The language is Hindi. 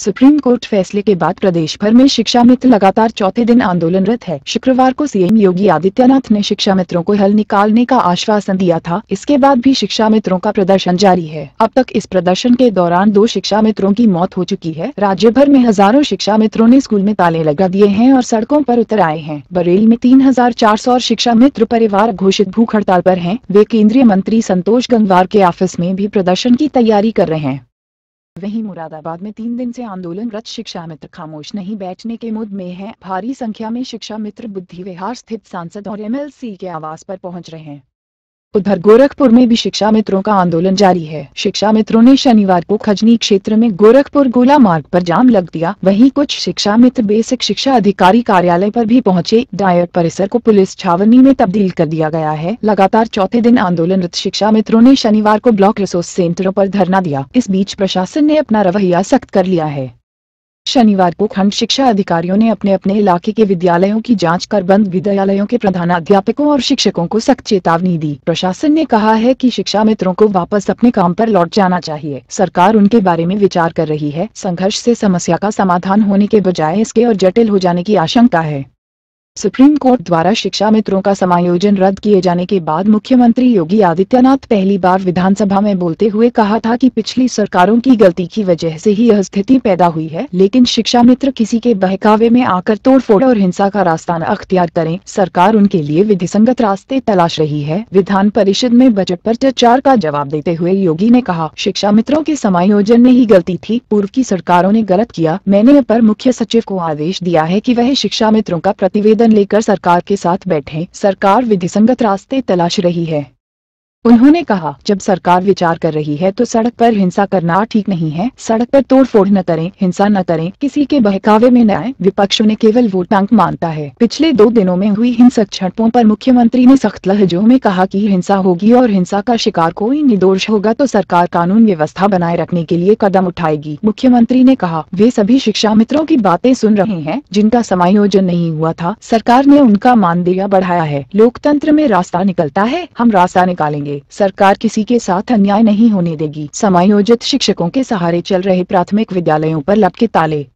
सुप्रीम कोर्ट फैसले के बाद प्रदेश भर में शिक्षा मित्र लगातार चौथे दिन आंदोलनरत है शुक्रवार को सीएम योगी आदित्यनाथ ने शिक्षा मित्रों को हल निकालने का आश्वासन दिया था इसके बाद भी शिक्षा मित्रों का प्रदर्शन जारी है अब तक इस प्रदर्शन के दौरान दो शिक्षा मित्रों की मौत हो चुकी है राज्य भर में हजारों शिक्षा मित्रों ने स्कूल में ताले लगा दिए हैं और सड़कों आरोप उतर आए हैं बरेल में तीन और शिक्षा मित्र परिवार घोषित भूख हड़ताल आरोप है वे केंद्रीय मंत्री संतोष गंगवार के ऑफिस में भी प्रदर्शन की तैयारी कर रहे हैं वहीं मुरादाबाद में तीन दिन से आंदोलनरत शिक्षा मित्र खामोश नहीं बैठने के मुद्द में है भारी संख्या में शिक्षा मित्र बुद्धि विहार स्थित सांसद और एमएलसी के आवास पर पहुंच रहे हैं उधर गोरखपुर में भी शिक्षा मित्रों का आंदोलन जारी है शिक्षा मित्रों ने शनिवार को खजनी क्षेत्र में गोरखपुर गोला मार्ग पर जाम लग दिया वहीं कुछ शिक्षा मित्र बेसिक शिक्षा अधिकारी कार्यालय पर भी पहुंचे डायर परिसर को पुलिस छावनी में तब्दील कर दिया गया है लगातार चौथे दिन आंदोलनरत शिक्षा मित्रों ने शनिवार को ब्लॉक रिसोर्स सेंटरों आरोप धरना दिया इस बीच प्रशासन ने अपना रवैया सख्त कर लिया है शनिवार को खंड शिक्षा अधिकारियों ने अपने अपने इलाके के विद्यालयों की जांच कर बंद विद्यालयों के प्रधानाध्यापकों और शिक्षकों को सख्त चेतावनी दी प्रशासन ने कहा है कि शिक्षा मित्रों को वापस अपने काम पर लौट जाना चाहिए सरकार उनके बारे में विचार कर रही है संघर्ष से समस्या का समाधान होने के बजाय इसके और जटिल हो जाने की आशंका है सुप्रीम कोर्ट द्वारा शिक्षा मित्रों का समायोजन रद्द किए जाने के बाद मुख्यमंत्री योगी आदित्यनाथ पहली बार विधानसभा में बोलते हुए कहा था कि पिछली सरकारों की गलती की वजह से ही यह स्थिति पैदा हुई है लेकिन शिक्षा मित्र किसी के बहकावे में आकर तोड़फोड़ और हिंसा का रास्ता अख्तियार करें सरकार उनके लिए विधि रास्ते तलाश रही है विधान परिषद में बजट आरोप चर्चा का जवाब देते हुए योगी ने कहा शिक्षा मित्रों के समायोजन में ही गलती थी पूर्व की सरकारों ने गलत किया मैंने आरोप मुख्य सचिव को आदेश दिया है की वह शिक्षा मित्रों का प्रतिवेदन लेकर सरकार के साथ बैठे सरकार विधि रास्ते तलाश रही है उन्होंने कहा जब सरकार विचार कर रही है तो सड़क पर हिंसा करना ठीक नहीं है सड़क पर तोड़फोड़ न करें हिंसा न करें किसी के बहकावे में न आए विपक्ष उन्हें केवल वोट बैंक मानता है पिछले दो दिनों में हुई हिंसक झड़पों पर मुख्यमंत्री ने सख्त लहजों में कहा कि हिंसा होगी और हिंसा का शिकार कोई निर्दोष होगा तो सरकार कानून व्यवस्था बनाए रखने के लिए कदम उठाएगी मुख्यमंत्री ने कहा वे सभी शिक्षा मित्रों की बातें सुन रहे हैं जिनका समायोजन नहीं हुआ था सरकार ने उनका मानदेय बढ़ाया है लोकतंत्र में रास्ता निकलता है हम रास्ता निकालेंगे करेंगे सरकार किसी के साथ अन्याय नहीं होने देगी समायोजित शिक्षकों के सहारे चल रहे प्राथमिक विद्यालयों पर लपके ताले